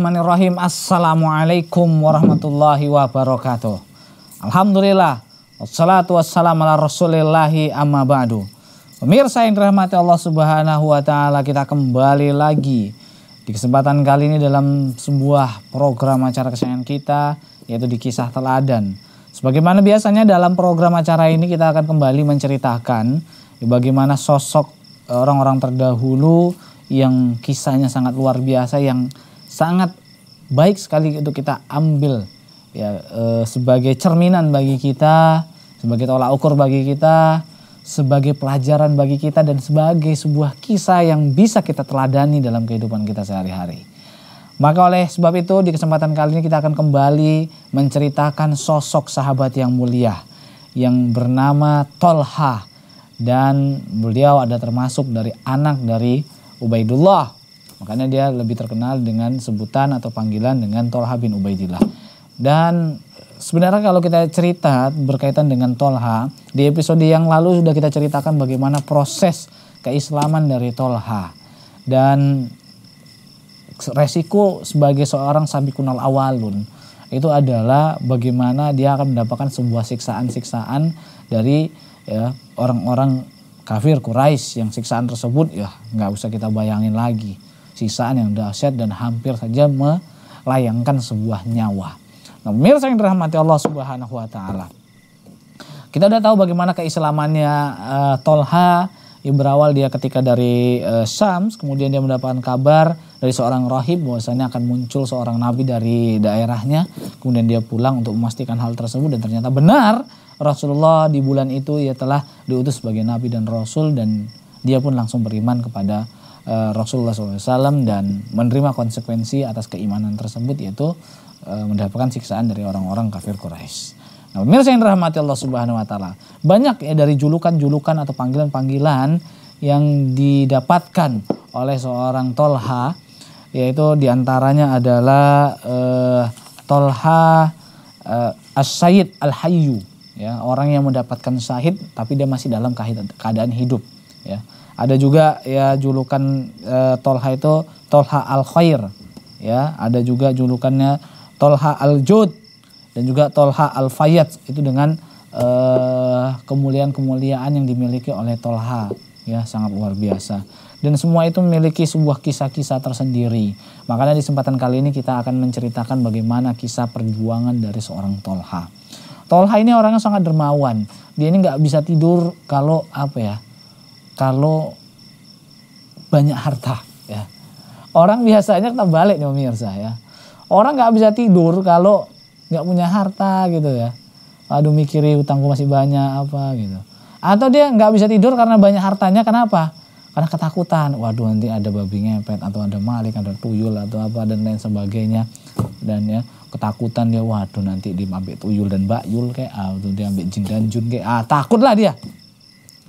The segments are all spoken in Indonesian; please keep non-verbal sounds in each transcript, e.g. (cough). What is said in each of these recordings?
Bismillahirrahmanirrahim. Assalamualaikum warahmatullahi wabarakatuh. Alhamdulillah. Wassalatu wassalamu ala rasulillahi amma ba'du. Pemirsa yang dirahmati Allah subhanahu wa ta'ala kita kembali lagi. Di kesempatan kali ini dalam sebuah program acara kesayangan kita yaitu di kisah teladan. Sebagaimana biasanya dalam program acara ini kita akan kembali menceritakan bagaimana sosok eh, orang-orang terdahulu yang kisahnya sangat luar biasa yang sangat baik sekali untuk kita ambil ya e, sebagai cerminan bagi kita, sebagai tolak ukur bagi kita, sebagai pelajaran bagi kita dan sebagai sebuah kisah yang bisa kita teladani dalam kehidupan kita sehari-hari. Maka oleh sebab itu di kesempatan kali ini kita akan kembali menceritakan sosok sahabat yang mulia yang bernama Tolha dan beliau ada termasuk dari anak dari Ubaidullah Makanya dia lebih terkenal dengan sebutan atau panggilan dengan Tolha bin Ubaidillah. Dan sebenarnya kalau kita cerita berkaitan dengan Tolha, di episode yang lalu sudah kita ceritakan bagaimana proses keislaman dari Tolha. Dan resiko sebagai seorang sabikunal awalun itu adalah bagaimana dia akan mendapatkan sebuah siksaan-siksaan dari orang ya, orang-orang kafir Quraisy yang siksaan tersebut ya nggak usah kita bayangin lagi sisaan yang dahsyat dan hampir saja melayangkan sebuah nyawa. Nah, pemirsa yang dirahmati Allah Subhanahu wa taala. Kita udah tahu bagaimana keislamannya uh, Tolha yang berawal dia ketika dari uh, Syams, kemudian dia mendapatkan kabar dari seorang rahib bahwasanya akan muncul seorang nabi dari daerahnya, kemudian dia pulang untuk memastikan hal tersebut dan ternyata benar Rasulullah di bulan itu ia telah diutus sebagai nabi dan rasul dan dia pun langsung beriman kepada Eh, Rasulullah SAW dan menerima konsekuensi atas keimanan tersebut yaitu eh, mendapatkan siksaan dari orang-orang kafir Quraisy. Nah, pemirsa yang dirahmati Allah Subhanahu wa taala, banyak ya dari julukan-julukan atau panggilan-panggilan yang didapatkan oleh seorang Tolha yaitu diantaranya adalah uh, Tolha uh, As-Sayyid Al-Hayyu ya, orang yang mendapatkan syahid tapi dia masih dalam keadaan hidup ya. Ada juga ya julukan e, Tolha itu Tolha al Khair. Ya, ada juga julukannya Tolha al Jud dan juga Tolha al Fayyad itu dengan eh, kemuliaan-kemuliaan yang dimiliki oleh Tolha. Ya, sangat luar biasa dan semua itu memiliki sebuah kisah-kisah tersendiri. Makanya di kesempatan kali ini kita akan menceritakan bagaimana kisah perjuangan dari seorang Tolha. Tolha ini orangnya sangat dermawan. Dia ini nggak bisa tidur kalau apa ya kalau banyak harta ya. Orang biasanya kita balik nih pemirsa ya. Orang nggak bisa tidur kalau nggak punya harta gitu ya. Aduh mikirin utangku masih banyak apa gitu. Atau dia nggak bisa tidur karena banyak hartanya kenapa? Karena ketakutan. Waduh nanti ada babi ngepet atau ada maling, ada tuyul atau apa dan lain sebagainya. Dan ya ketakutan dia waduh nanti diambil tuyul dan bakyul kayak ah, dia ambil jin dan jun kayak ah takutlah dia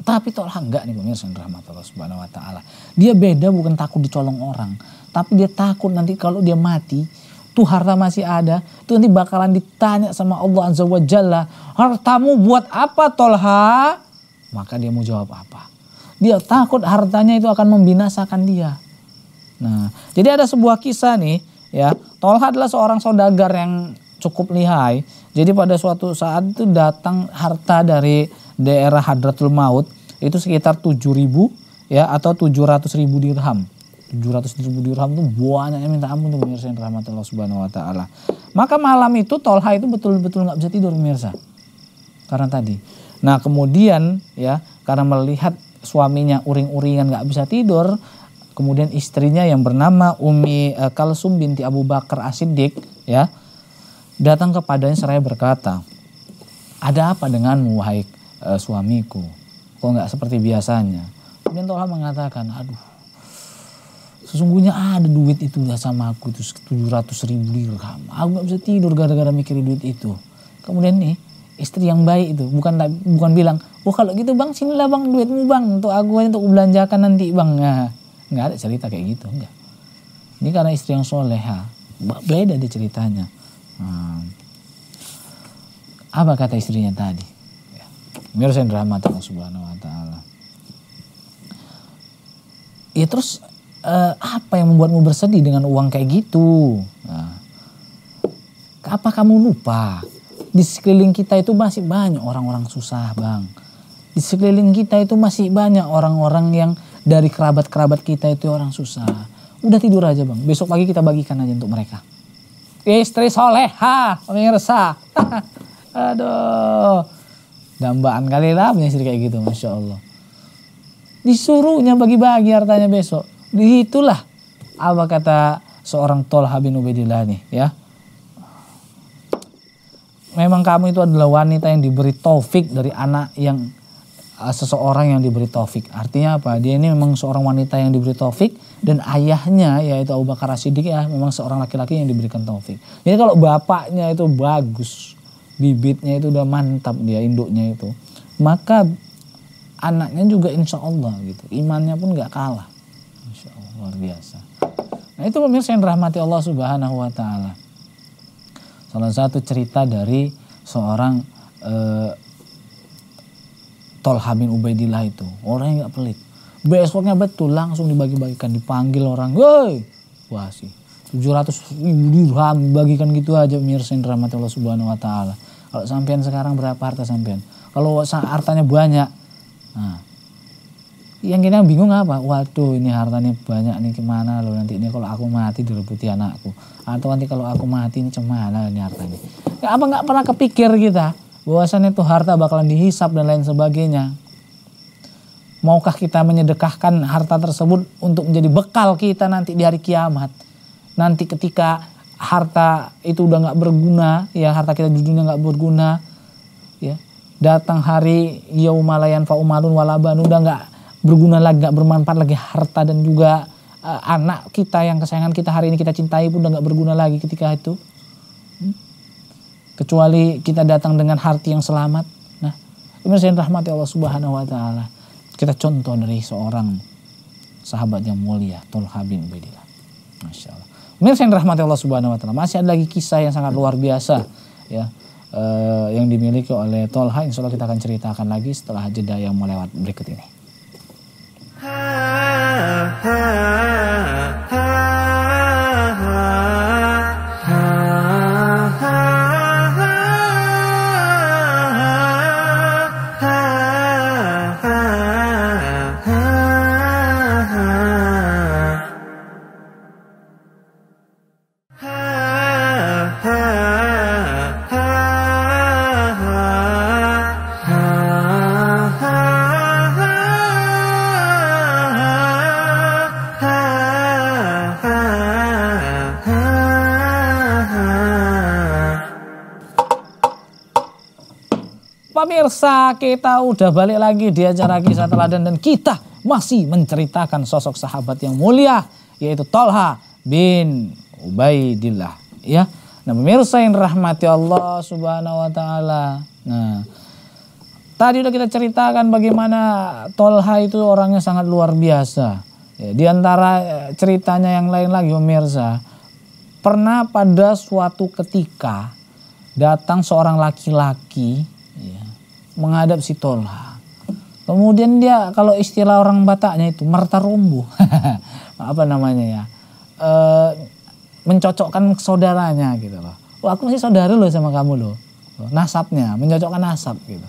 tapi tolak enggak nih pemirsa rahmat Allah subhanahu wa ta'ala. Dia beda bukan takut dicolong orang. Tapi dia takut nanti kalau dia mati. Tuh harta masih ada. Tuh nanti bakalan ditanya sama Allah azza wa jalla. Hartamu buat apa tolha? Maka dia mau jawab apa? Dia takut hartanya itu akan membinasakan dia. Nah jadi ada sebuah kisah nih. ya Tolha adalah seorang saudagar yang cukup lihai. Jadi pada suatu saat itu datang harta dari daerah Hadratul Maut itu sekitar 7000 ya atau 700.000 dirham. 700.000 dirham itu banyaknya minta ampun tuh pemirsa yang rahmat Allah Subhanahu wa taala. Maka malam itu Tolha itu betul-betul nggak bisa tidur pemirsa. Karena tadi. Nah, kemudian ya karena melihat suaminya uring-uringan nggak bisa tidur, kemudian istrinya yang bernama Umi eh, Kalsum binti Abu Bakar Asidik ya datang kepadanya seraya berkata, "Ada apa denganmu Haik? uh, suamiku kok nggak seperti biasanya kemudian Tolha mengatakan aduh sesungguhnya ada duit itu udah sama aku itu 700 ribu dirham aku nggak bisa tidur gara-gara mikir duit itu kemudian nih istri yang baik itu bukan bukan bilang oh kalau gitu bang sinilah bang duitmu bang untuk aku untuk belanjakan nanti bang nah, nggak ada cerita kayak gitu enggak ini karena istri yang soleha beda dia ceritanya hmm. apa kata istrinya tadi Mirsa rahmat Allah Subhanahu wa taala. Ya terus eh, apa yang membuatmu bersedih dengan uang kayak gitu? Nah, apa kamu lupa? Di sekeliling kita itu masih banyak orang-orang susah, Bang. Di sekeliling kita itu masih banyak orang-orang yang dari kerabat-kerabat kita itu orang susah. Udah tidur aja, Bang. Besok pagi kita bagikan aja untuk mereka. Istri soleha, pemirsa. (laughs) Aduh dambaan kali lah punya istri kayak gitu masya Allah disuruhnya bagi-bagi hartanya besok itulah apa kata seorang Tolha bin Ubaidillah nih ya memang kamu itu adalah wanita yang diberi taufik dari anak yang eh, seseorang yang diberi taufik. Artinya apa? Dia ini memang seorang wanita yang diberi taufik dan ayahnya yaitu Abu Bakar Siddiq ya memang seorang laki-laki yang diberikan taufik. Jadi kalau bapaknya itu bagus, bibitnya itu udah mantap dia induknya itu maka anaknya juga insya Allah gitu imannya pun nggak kalah insya Allah luar biasa nah itu pemirsa yang rahmati Allah subhanahu wa taala salah satu cerita dari seorang eh, Tolha Ubaidillah itu orang yang gak pelit besoknya betul langsung dibagi-bagikan dipanggil orang woi wah sih 700 ribu dirham bagikan gitu aja pemirsa yang rahmati Allah subhanahu wa ta'ala kalau sampean sekarang berapa harta sampean? Kalau hartanya banyak, nah, yang kita bingung apa? Waduh, ini hartanya banyak nih kemana loh nanti ini kalau aku mati direbuti anakku atau nanti kalau aku mati ini cemana ini hartanya? Ya, apa nggak pernah kepikir kita bahwasannya itu harta bakalan dihisap dan lain sebagainya? Maukah kita menyedekahkan harta tersebut untuk menjadi bekal kita nanti di hari kiamat? Nanti ketika harta itu udah nggak berguna, ya harta kita di dunia nggak berguna, ya datang hari yaumalayan faumalun walaban udah nggak berguna lagi, nggak bermanfaat lagi harta dan juga uh, anak kita yang kesayangan kita hari ini kita cintai pun udah nggak berguna lagi ketika itu, hmm? kecuali kita datang dengan hati yang selamat. Nah, ini rahmati Allah Subhanahu Wa Taala. Kita contoh dari seorang sahabat yang mulia, Tolha bin Ubaidillah. Masya Allah. Pemirsa yang dirahmati Allah Subhanahu wa taala, masih ada lagi kisah yang sangat luar biasa ya. Uh, yang dimiliki oleh Tolha insya Allah kita akan ceritakan lagi setelah jeda yang melewat berikut ini. Ha, ha. Pemirsa, kita udah balik lagi di acara kisah teladan dan kita masih menceritakan sosok sahabat yang mulia yaitu Tolha bin Ubaidillah ya. Nah, pemirsa yang rahmati Allah Subhanahu wa taala. Nah, tadi udah kita ceritakan bagaimana Tolha itu orangnya sangat luar biasa. Ya, di antara eh, ceritanya yang lain lagi pemirsa, pernah pada suatu ketika datang seorang laki-laki menghadap si Tolha. Kemudian dia kalau istilah orang Bataknya itu rumbu. (laughs) apa namanya ya? E, mencocokkan saudaranya gitu loh. Wah, aku masih saudara loh sama kamu loh. Nasabnya, mencocokkan nasab gitu.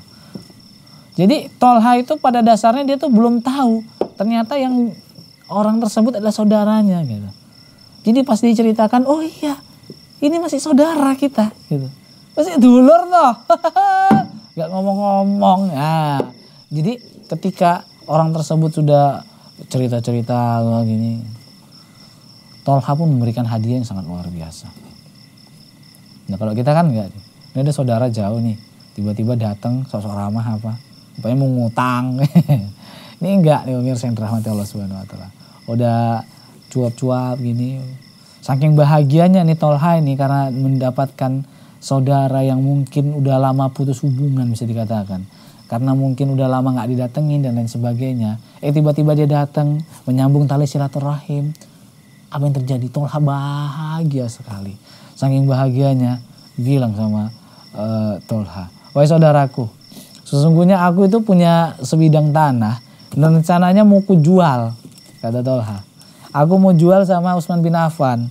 Jadi Tolha itu pada dasarnya dia tuh belum tahu ternyata yang orang tersebut adalah saudaranya gitu. Jadi pas diceritakan, oh iya, ini masih saudara kita gitu. Masih dulur toh. (laughs) nggak ngomong-ngomong nah jadi ketika orang tersebut sudah cerita-cerita gini Tolha pun memberikan hadiah yang sangat luar biasa nah kalau kita kan nggak ini ada saudara jauh nih tiba-tiba datang sosok ramah apa upaya mau ngutang (laughs) ini enggak nih pemirsa yang dirahmati Allah Subhanahu wa taala udah cuap-cuap gini saking bahagianya nih Tolha ini karena mendapatkan saudara yang mungkin udah lama putus hubungan bisa dikatakan karena mungkin udah lama nggak didatengin dan lain sebagainya eh tiba-tiba dia datang menyambung tali silaturahim apa yang terjadi Tolha bahagia sekali saking bahagianya bilang sama uh, Tolha wahai saudaraku sesungguhnya aku itu punya sebidang tanah dan rencananya mau ku jual kata Tolha aku mau jual sama Usman bin Affan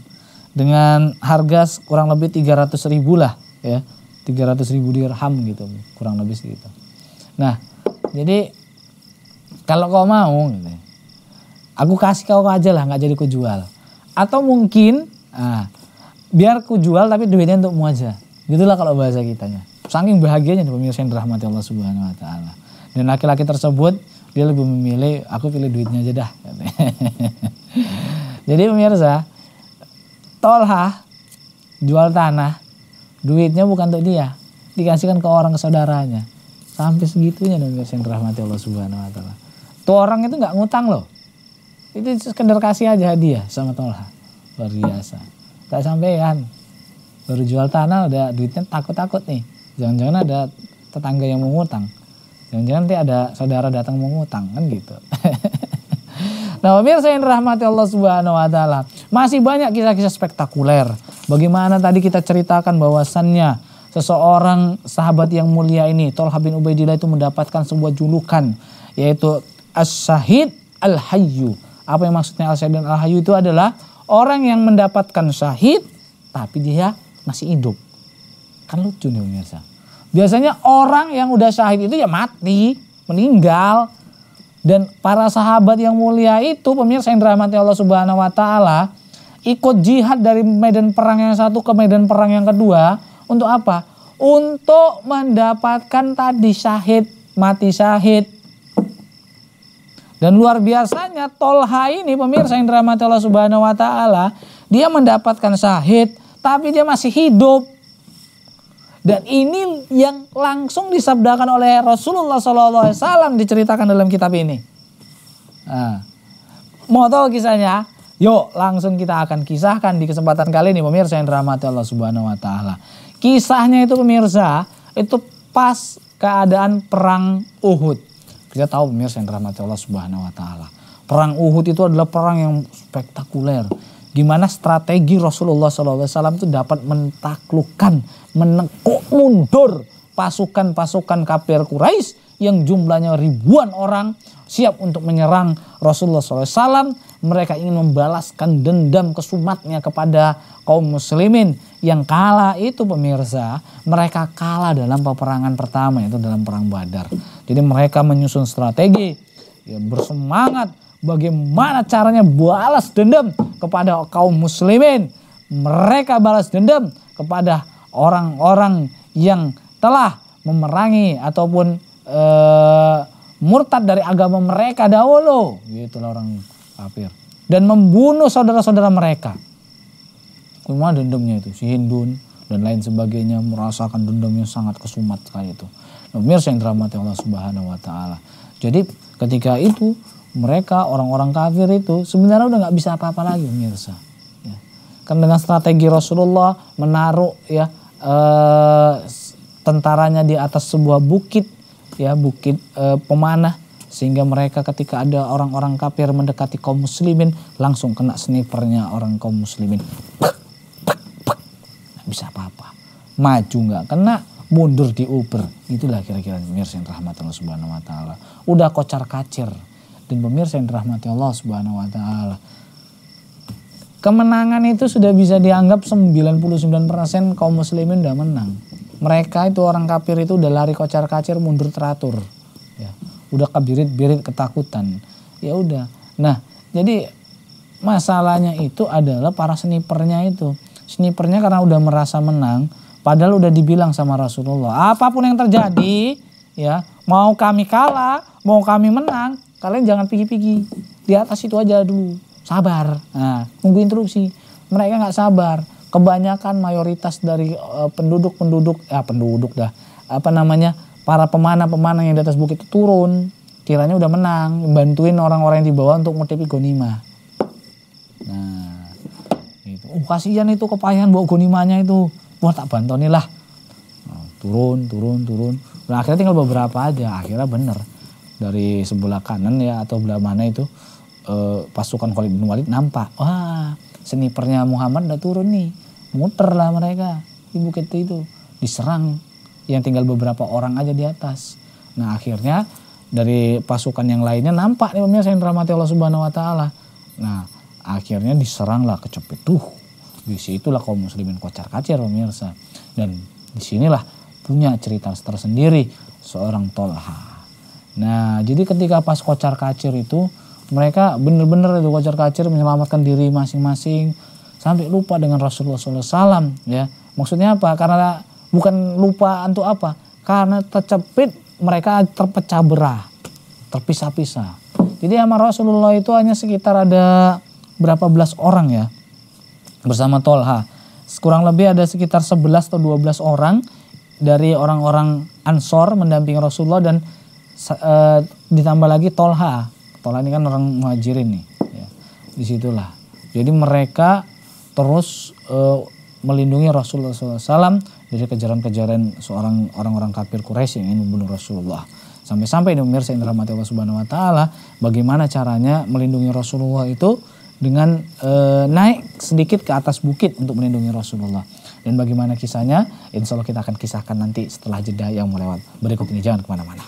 dengan harga kurang lebih 300 ribu lah ya 300 ribu dirham gitu kurang lebih segitu nah jadi kalau kau mau gitu, ya, aku kasih kau aja lah nggak jadi ku jual atau mungkin ah, biar ku jual tapi duitnya untukmu aja gitulah kalau bahasa kitanya saking bahagianya di pemirsa yang dirahmati Allah Subhanahu Wa Taala dan laki-laki tersebut dia lebih memilih aku pilih duitnya aja dah (laughs) jadi pemirsa Tolha jual tanah, duitnya bukan untuk dia, dikasihkan ke orang ke saudaranya. Sampai segitunya guys yang rahmati Allah Subhanahu wa taala. Tuh orang itu nggak ngutang loh. Itu sekedar kasih aja hadiah sama Tolha. Luar biasa. Tak sampean. Baru jual tanah udah duitnya takut-takut nih. Jangan-jangan ada tetangga yang mau ngutang. Jangan-jangan nanti ada saudara datang mau ngutang kan gitu. (laughs) nah, pemirsa yang rahmati Allah Subhanahu wa taala. Masih banyak kisah-kisah spektakuler. Bagaimana tadi kita ceritakan bahwasannya seseorang sahabat yang mulia ini Tolha bin Ubaidillah itu mendapatkan sebuah julukan yaitu as sahid Al-Hayyu. Apa yang maksudnya al sahid Al-Hayyu itu adalah orang yang mendapatkan syahid tapi dia masih hidup. Kan lucu nih pemirsa. Biasanya orang yang udah syahid itu ya mati, meninggal. Dan para sahabat yang mulia itu pemirsa yang dirahmati Allah Subhanahu wa taala, ikut jihad dari medan perang yang satu ke medan perang yang kedua untuk apa? Untuk mendapatkan tadi syahid, mati syahid. Dan luar biasanya Tolha ini pemirsa yang dirahmati Allah Subhanahu wa taala, dia mendapatkan syahid tapi dia masih hidup. Dan ini yang langsung disabdakan oleh Rasulullah SAW diceritakan dalam kitab ini. Nah, mau tahu kisahnya? Yuk langsung kita akan kisahkan di kesempatan kali ini pemirsa yang dirahmati Allah Subhanahu wa taala. Kisahnya itu pemirsa itu pas keadaan perang Uhud. Kita tahu pemirsa yang dirahmati Allah Subhanahu wa taala. Perang Uhud itu adalah perang yang spektakuler. Gimana strategi Rasulullah SAW itu dapat mentaklukkan, menekuk mundur pasukan-pasukan kafir Quraisy yang jumlahnya ribuan orang siap untuk menyerang Rasulullah SAW mereka ingin membalaskan dendam kesumatnya kepada kaum muslimin yang kala itu pemirsa mereka kalah dalam peperangan pertama yaitu dalam perang Badar. Jadi mereka menyusun strategi ya bersemangat bagaimana caranya balas dendam kepada kaum muslimin. Mereka balas dendam kepada orang-orang yang telah memerangi ataupun ee, eh, murtad dari agama mereka dahulu. gitu orang kafir dan membunuh saudara-saudara mereka. Cuma dendamnya itu si Hindun dan lain sebagainya merasakan dendamnya sangat kesumat sekali itu. Nah, pemirsa yang dirahmati Allah Subhanahu wa taala. Jadi ketika itu mereka orang-orang kafir itu sebenarnya udah nggak bisa apa-apa lagi pemirsa. Ya. Karena dengan strategi Rasulullah menaruh ya e, tentaranya di atas sebuah bukit ya bukit e, pemanah sehingga mereka ketika ada orang-orang kafir mendekati kaum muslimin langsung kena snipernya orang kaum muslimin. Nggak bisa apa-apa. Maju nggak kena, mundur di Uber. Itulah kira-kira pemirsa yang rahmat Allah subhanahu wa ta'ala. Udah kocar kacir. Dan pemirsa yang terahmati Allah subhanahu wa ta'ala kemenangan itu sudah bisa dianggap 99% kaum muslimin udah menang. Mereka itu orang kafir itu udah lari kocar-kacir mundur teratur udah kebirit-birit ketakutan ya udah nah jadi masalahnya itu adalah para snipernya itu snipernya karena udah merasa menang padahal udah dibilang sama Rasulullah apapun yang terjadi ya mau kami kalah mau kami menang kalian jangan pigi-pigi di atas itu aja dulu sabar nah tunggu interupsi mereka nggak sabar kebanyakan mayoritas dari eh, penduduk-penduduk uh, ya penduduk dah apa namanya para pemanah-pemanah yang di atas bukit itu turun kiranya udah menang bantuin orang-orang yang di bawah untuk ngutipi gonima nah itu oh, kasihan itu kepayahan bawa gonimanya itu wah tak bantuin lah nah, turun turun turun nah, akhirnya tinggal beberapa aja akhirnya bener dari sebelah kanan ya atau belah mana itu eh, pasukan Khalid bin Walid nampak wah snipernya Muhammad udah turun nih muter lah mereka di bukit itu diserang yang tinggal beberapa orang aja di atas. Nah akhirnya dari pasukan yang lainnya nampak nih pemirsa yang dirahmati Allah Subhanahu wa taala. Nah, akhirnya diseranglah kecepit tuh. Di situlah kaum muslimin kocar-kacir pemirsa. Dan disinilah punya cerita tersendiri seorang Tolha. Nah, jadi ketika pas kocar-kacir itu mereka benar-benar itu kocar-kacir menyelamatkan diri masing-masing sampai lupa dengan Rasulullah SAW ya. Maksudnya apa? Karena bukan lupa untuk apa? Karena tercepit mereka terpecah berah, terpisah-pisah. Jadi sama Rasulullah itu hanya sekitar ada berapa belas orang ya bersama Tolha. Kurang lebih ada sekitar 11 atau 12 orang dari orang-orang Ansor mendampingi Rasulullah dan e, ditambah lagi Tolha. Tolha ini kan orang muhajirin nih. Ya. Disitulah. Jadi mereka terus e, melindungi Rasulullah SAW jadi kejaran-kejaran seorang orang-orang kafir Quraisy yang ingin membunuh Rasulullah. Sampai-sampai ini pemirsa yang dirahmati Allah Subhanahu wa taala, bagaimana caranya melindungi Rasulullah itu dengan e, naik sedikit ke atas bukit untuk melindungi Rasulullah. Dan bagaimana kisahnya, insya Allah kita akan kisahkan nanti setelah jeda yang melewat. Berikut ini jangan kemana-mana.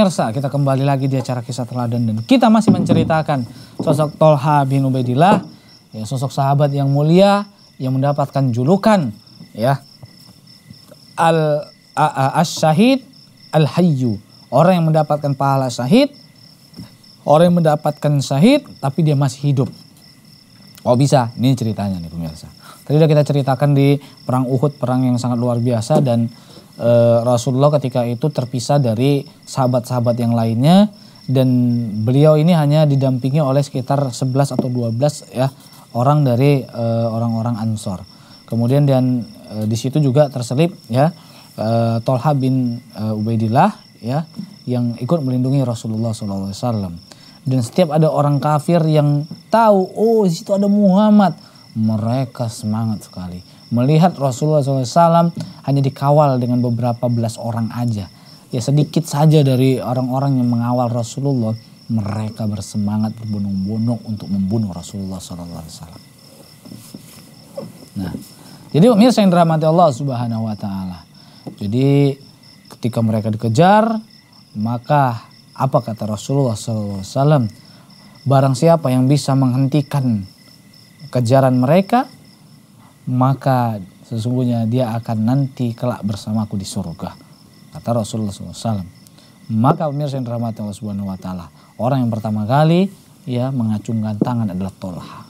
Pemirsa, kita kembali lagi di acara kisah teladan dan kita masih menceritakan sosok Tolha bin Ubaidillah, ya sosok sahabat yang mulia yang mendapatkan julukan ya al syahid al hayyu, orang yang mendapatkan pahala syahid, orang yang mendapatkan syahid tapi dia masih hidup. Oh bisa, ini ceritanya nih pemirsa. Tadi udah kita ceritakan di perang Uhud, perang yang sangat luar biasa dan e, Rasulullah ketika itu terpisah dari sahabat-sahabat yang lainnya dan beliau ini hanya didampingi oleh sekitar 11 atau 12 ya orang dari eh, orang-orang Ansor. Kemudian dan e, di situ juga terselip ya e, Tolha bin e, Ubaidillah ya yang ikut melindungi Rasulullah SAW. Dan setiap ada orang kafir yang tahu, oh di situ ada Muhammad, mereka semangat sekali melihat Rasulullah SAW hanya dikawal dengan beberapa belas orang aja. Ya sedikit saja dari orang-orang yang mengawal Rasulullah, mereka bersemangat berbondong-bondong untuk membunuh Rasulullah SAW. Nah, jadi pemirsa yang dirahmati Allah Subhanahu Wa Taala. Jadi ketika mereka dikejar, maka apa kata Rasulullah SAW? Barang siapa yang bisa menghentikan kejaran mereka, maka sesungguhnya dia akan nanti kelak bersamaku di surga. Kata Rasulullah SAW. Maka pemirsa yang dirahmati Allah Subhanahu wa taala, orang yang pertama kali ya mengacungkan tangan adalah Tolha.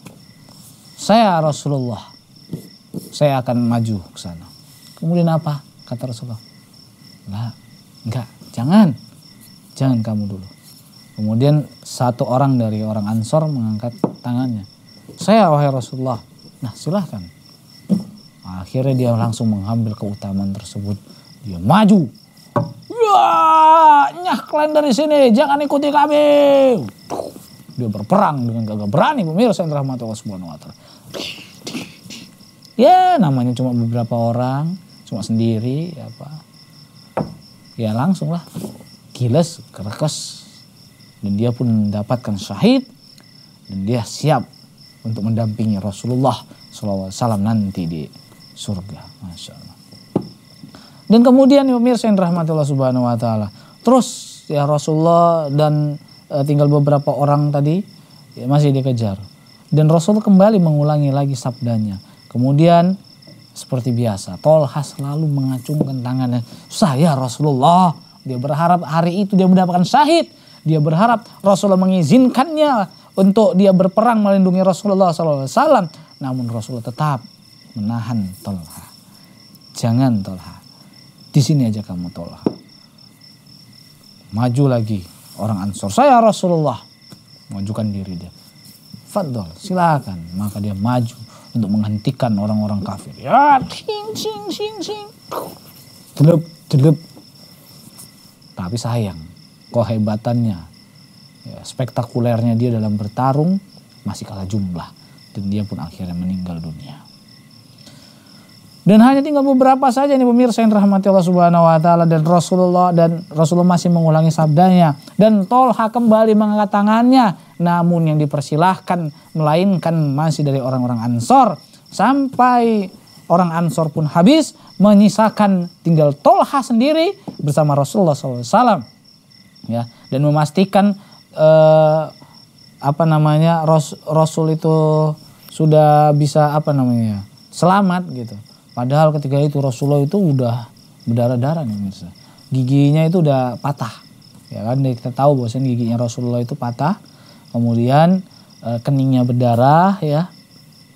Saya Rasulullah, saya akan maju ke sana. Kemudian apa? Kata Rasulullah. Lah, enggak, jangan. Jangan kamu dulu. Kemudian satu orang dari orang Ansor mengangkat tangannya. Saya wahai Rasulullah. Nah silahkan Akhirnya dia langsung mengambil keutamaan tersebut. Dia maju. Wah, nyah kalian dari sini, jangan ikuti kami. Dia berperang dengan gagah berani pemirsa yang dirahmati Allah Subhanahu wa taala. Ya, namanya cuma beberapa orang, cuma sendiri ya apa. Ya langsung lah giles, kerekes. Dan dia pun mendapatkan syahid dan dia siap untuk mendampingi Rasulullah SAW nanti di surga. Masya Allah. Dan kemudian ya, pemirsa yang rahmati Allah subhanahu wa ta'ala. Terus ya Rasulullah dan e, tinggal beberapa orang tadi ya, masih dikejar. Dan Rasul kembali mengulangi lagi sabdanya. Kemudian seperti biasa Tolha selalu mengacungkan tangannya. Saya Rasulullah. Dia berharap hari itu dia mendapatkan syahid. Dia berharap Rasulullah mengizinkannya untuk dia berperang melindungi Rasulullah SAW. Namun Rasulullah tetap menahan Tolha. Jangan Tolha. Di sini aja kamu Tolha. Maju lagi orang Ansor. Saya Rasulullah. Majukan diri dia. Fadol, silakan. Maka dia maju untuk menghentikan orang-orang kafir. Ya, sing, sing, sing, sing. Delep, delep. Tapi sayang, kehebatannya, ya, spektakulernya dia dalam bertarung masih kalah jumlah. Dan dia pun akhirnya meninggal dunia. Dan hanya tinggal beberapa saja nih pemirsa yang rahmati Allah Subhanahu wa taala dan Rasulullah dan Rasulullah masih mengulangi sabdanya dan Tolha kembali mengangkat tangannya namun yang dipersilahkan melainkan masih dari orang-orang Ansor sampai orang Ansor pun habis menyisakan tinggal Tolha sendiri bersama Rasulullah SAW ya dan memastikan eh, apa namanya Rasul itu sudah bisa apa namanya selamat gitu Padahal ketika itu Rasulullah itu udah berdarah-darah nih mirsa, Giginya itu udah patah. Ya kan kita tahu bahwasanya giginya Rasulullah itu patah. Kemudian e, keningnya berdarah ya.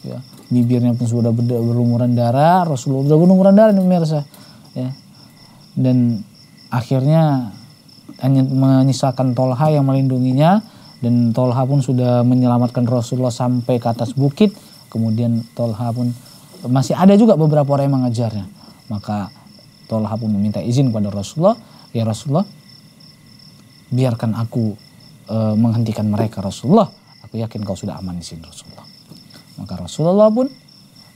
ya. Bibirnya pun sudah berlumuran darah, Rasulullah sudah berlumuran darah nih mirsa, Ya. Dan akhirnya hanya menyisakan Tolha yang melindunginya dan Tolha pun sudah menyelamatkan Rasulullah sampai ke atas bukit kemudian Tolha pun masih ada juga beberapa orang yang mengajarnya. Maka Tolha pun meminta izin kepada Rasulullah, ya Rasulullah, biarkan aku e, menghentikan mereka Rasulullah. Aku yakin kau sudah aman di sini Rasulullah. Maka Rasulullah pun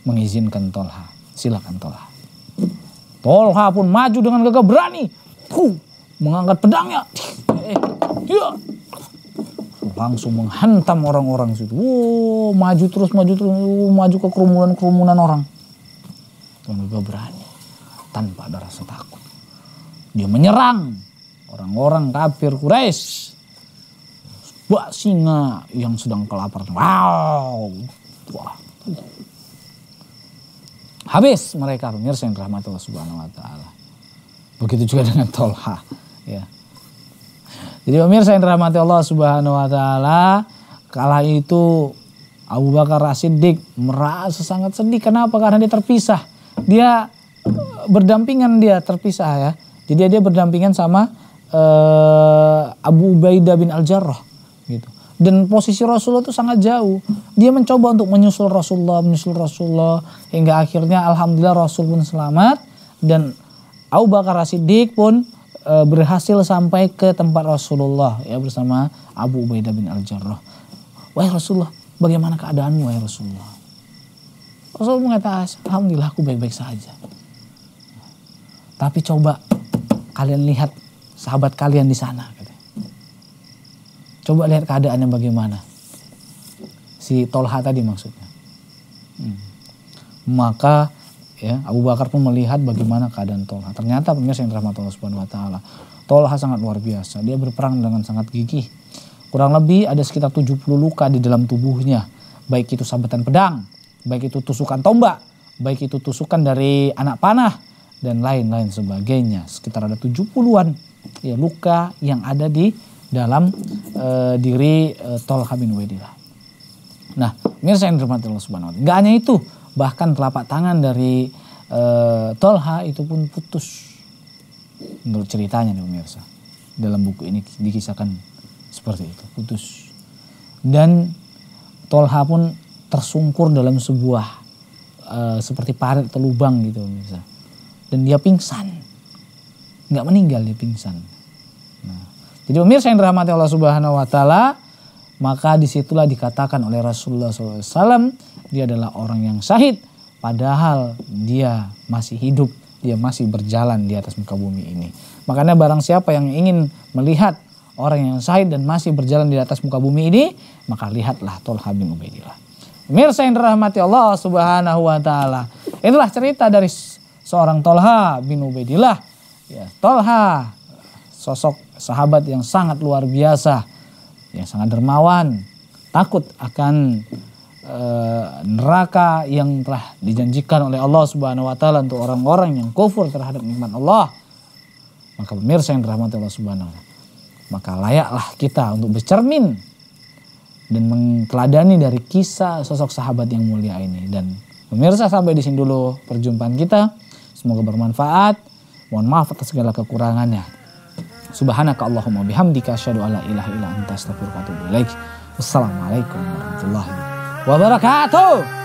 mengizinkan Tolha. Silakan Tolha. Tolha pun maju dengan gagah berani. Puh, mengangkat pedangnya. Eh, ya, langsung menghantam orang-orang situ. Wow, maju terus, maju terus, wow, maju ke kerumunan-kerumunan orang. juga berani tanpa ada rasa takut. Dia menyerang orang-orang kafir Quraisy. Sebuah singa yang sedang kelaparan. Wow. Wah. Habis mereka pemirsa yang rahmat Allah Subhanahu wa taala. Begitu juga dengan Tolha, ya. Jadi pemirsa yang dirahmati Allah Subhanahu wa taala, kala itu Abu Bakar As-Siddiq merasa sangat sedih. Kenapa? Karena dia terpisah. Dia berdampingan dia terpisah ya. Jadi dia berdampingan sama uh, Abu Ubaidah bin Al-Jarrah gitu. Dan posisi Rasulullah itu sangat jauh. Dia mencoba untuk menyusul Rasulullah, menyusul Rasulullah hingga akhirnya alhamdulillah Rasul pun selamat dan Abu Bakar As-Siddiq pun e, berhasil sampai ke tempat Rasulullah ya bersama Abu Ubaidah bin Al-Jarrah. Wahai Rasulullah, bagaimana keadaanmu wahai Rasulullah? Rasul mengatakan, Alhamdulillah aku baik-baik saja. Tapi coba kalian lihat sahabat kalian di sana. Coba lihat keadaannya bagaimana. Si Tolha tadi maksudnya. Hmm. Maka ya Abu Bakar pun melihat bagaimana keadaan Tolha ternyata pemirsa yang dirahmati Allah Subhanahu wa taala Tolha sangat luar biasa dia berperang dengan sangat gigih kurang lebih ada sekitar 70 luka di dalam tubuhnya baik itu sabetan pedang baik itu tusukan tombak baik itu tusukan dari anak panah dan lain-lain sebagainya sekitar ada 70-an ya luka yang ada di dalam e, diri e, eh, Tolha bin Wedilah. Nah, mirsa yang dirahmati Allah Subhanahu wa taala. gak hanya itu, bahkan telapak tangan dari e, Tolha itu pun putus menurut ceritanya nih pemirsa dalam buku ini dikisahkan seperti itu putus dan Tolha pun tersungkur dalam sebuah e, seperti parit atau lubang gitu pemirsa dan dia pingsan nggak meninggal dia pingsan nah, jadi pemirsa yang dirahmati Allah Subhanahu Wa Taala maka disitulah dikatakan oleh Rasulullah SAW, dia adalah orang yang syahid. Padahal dia masih hidup, dia masih berjalan di atas muka bumi ini. Makanya barang siapa yang ingin melihat orang yang syahid dan masih berjalan di atas muka bumi ini, maka lihatlah Tolha bin Ubaidillah. Mirsa yang dirahmati Allah subhanahu wa ta'ala. Itulah cerita dari seorang Tolha bin Ubaidillah. Ya, Tolha sosok sahabat yang sangat luar biasa yang sangat dermawan, takut akan e, neraka yang telah dijanjikan oleh Allah Subhanahu wa taala untuk orang-orang yang kufur terhadap nikmat Allah. Maka pemirsa yang dirahmati Allah Subhanahu wa maka layaklah kita untuk bercermin dan mengteladani dari kisah sosok sahabat yang mulia ini dan pemirsa sampai di sini dulu perjumpaan kita. Semoga bermanfaat. Mohon maaf atas segala kekurangannya. Subhanaka Allahumma bihamdika asyhadu alla ilaha illa anta astaghfiruka wa atubu ilaik. Wassalamualaikum warahmatullahi wabarakatuh.